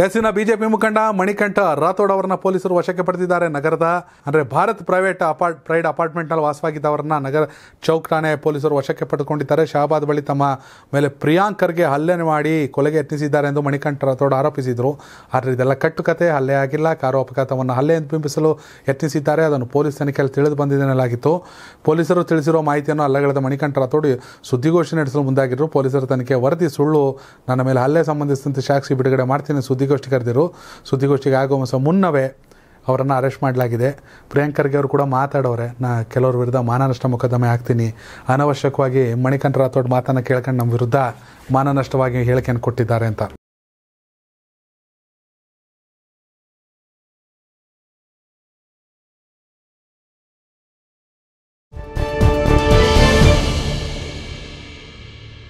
ಹೆಸರಿನ ಬಿಜೆಪಿ ಮುಖಂಡ ಮಣಿಕಂಠ ರಾಥೋಡ್ ಅವರನ್ನ ಪೊಲೀಸರು ವಶಕ್ಕೆ ಪಡೆದಿದ್ದಾರೆ ನಗರದ ಅಂದ್ರೆ ಭಾರತ್ ಪ್ರೈವೇಟ್ ಅಪಾರ್ಟ್ ಪ್ರೈಡ್ ವಾಸವಾಗಿದ್ದ ವಾಸವಾಗಿದ್ದವರನ್ನ ನಗರ ಚೌಕ್ ಠಾಣೆ ಪೊಲೀಸರು ವಶಕ್ಕೆ ಪಡೆದುಕೊಂಡಿದ್ದಾರೆ ಶಹಬಾದ್ ಬಳಿ ತಮ್ಮ ಮೇಲೆ ಪ್ರಿಯಾಂಕರ್ಗೆ ಹಲ್ಲೆ ಮಾಡಿ ಕೊಲೆಗೆ ಯತ್ನಿಸಿದ್ದಾರೆ ಎಂದು ಮಣಿಕಂಠ ರಾಥೋಡ್ ಆರೋಪಿಸಿದ್ರು ಆದರೆ ಇದೆಲ್ಲ ಕಟ್ಟು ಕತೆ ಹಲ್ಲೆ ಆಗಿಲ್ಲ ಕಾರು ಅಪಘಾತವನ್ನು ಹಲ್ಲೆ ಎಂದು ಬಿಂಬಿಸಲು ಯತ್ನಿಸಿದ್ದಾರೆ ಅದನ್ನು ಪೊಲೀಸ್ ತನಿಖೆಯಲ್ಲಿ ತಿಳಿದು ಎನ್ನಲಾಗಿತ್ತು ಪೊಲೀಸರು ತಿಳಿಸಿರುವ ಮಾಹಿತಿಯನ್ನು ಅಲ್ಲಗಳೆದ ಮಣಿಕಂಠ ರಾಥೋಡ್ ಸುದ್ದಿಗೋಷ್ಠಿ ನಡೆಸಲು ಮುಂದಾಗಿದ್ದರು ಪೊಲೀಸರ ತನಿಖೆ ವರದಿ ಸುಳ್ಳು ನನ್ನ ಮೇಲೆ ಹಲ್ಲೆ ಸಂಬಂಧಿಸಿದಂತೆ ಸಾಕ್ಷಿ ಬಿಡುಗಡೆ ಮಾಡ್ತೀನಿ ಸುದ್ದಿ ಸುದ್ದಿಗೋಷ್ಠಿ ಕರೆದಿರು ಸುದ್ದಿಗೋಷ್ಠಿಗೆ ಆಗೋ ಮುನ್ನವೇ ಅವರನ್ನು ಅರೆಸ್ಟ್ ಮಾಡಲಾಗಿದೆ ಪ್ರಿಯಾಂಕರ್ಗೆ ಅವರು ಕೂಡ ಮಾತಾಡೋರೆ ನಾ ಕೆಲವ್ರ ವಿರುದ್ಧ ಮಾನನಷ್ಟ ಮೊಕದ್ದಮೆ ಹಾಕ್ತೀನಿ ಅನವಶ್ಯಕವಾಗಿ ಮಣಿಕಂಠ ರಾಥೋಡ್ ಮಾತನ್ನು ಕೇಳ್ಕೊಂಡು ನಮ್ಮ ವಿರುದ್ಧ ಮಾನನಷ್ಟವಾಗಿ ಹೇಳಿಕೆಯನ್ನು ಕೊಟ್ಟಿದ್ದಾರೆ ಅಂತ